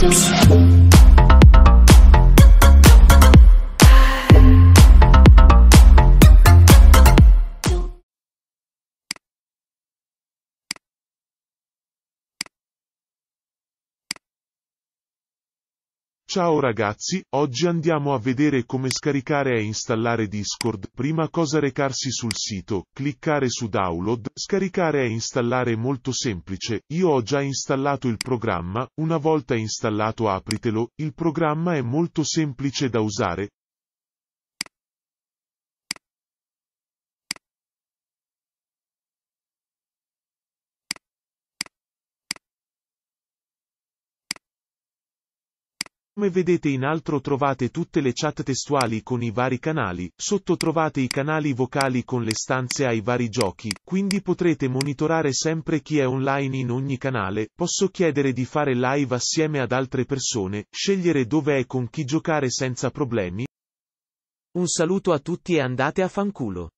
Caps. Ciao ragazzi, oggi andiamo a vedere come scaricare e installare Discord. Prima cosa recarsi sul sito, cliccare su download, scaricare e installare è molto semplice. Io ho già installato il programma, una volta installato apritelo, il programma è molto semplice da usare, Come vedete in alto trovate tutte le chat testuali con i vari canali, sotto trovate i canali vocali con le stanze ai vari giochi, quindi potrete monitorare sempre chi è online in ogni canale, posso chiedere di fare live assieme ad altre persone, scegliere dove è con chi giocare senza problemi. Un saluto a tutti e andate a fanculo.